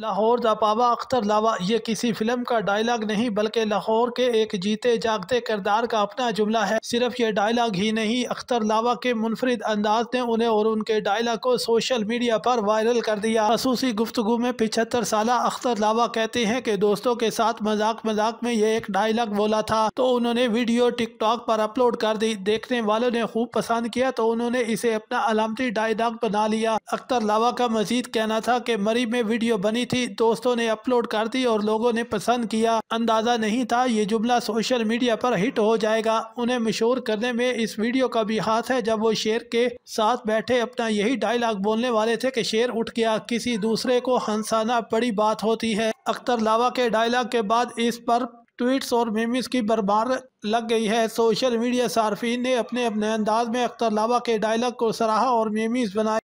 लाहौर पावा अख्तर लावा ये किसी फिल्म का डायलॉग नहीं बल्कि लाहौर के एक जीते जागते किरदार का अपना जुमला है सिर्फ ये डायलॉग ही नहीं अख्तर लावा के मुनफरद अंदाज ने उन्हें और उनके डायलॉग को सोशल मीडिया पर वायरल कर दिया खसूसी गुफ्तु में पिछहत्तर साल अख्तर लावा कहते हैं की दोस्तों के साथ मजाक मजाक में ये एक डायलॉग बोला था तो उन्होंने वीडियो टिकटॉक पर अपलोड कर दी देखने वालों ने खूब पसंद किया तो उन्होंने इसे अपना अलामती डायलॉग बना लिया अख्तर लावा का मजीद कहना था की मरी में वीडियो बनी बनी थी दोस्तों ने अपलोड कर दी और लोगों ने पसंद किया अंदाजा नहीं था ये जुमला सोशल मीडिया पर हिट हो जाएगा उन्हें मशहूर करने में इस वीडियो का भी हाथ है जब वो शेर के साथ बैठे अपना यही डायलॉग बोलने वाले थे कि शेर उठ गया किसी दूसरे को हंसाना बड़ी बात होती है अख्तर लावा के डायलॉग के बाद इस पर ट्वीट्स और मेमिस की बरबार लग गई है सोशल मीडिया सार्फिन ने अपने अपने अंदाज में अख्तर लावा के डायलॉग को सराहा और मेमिस बनाए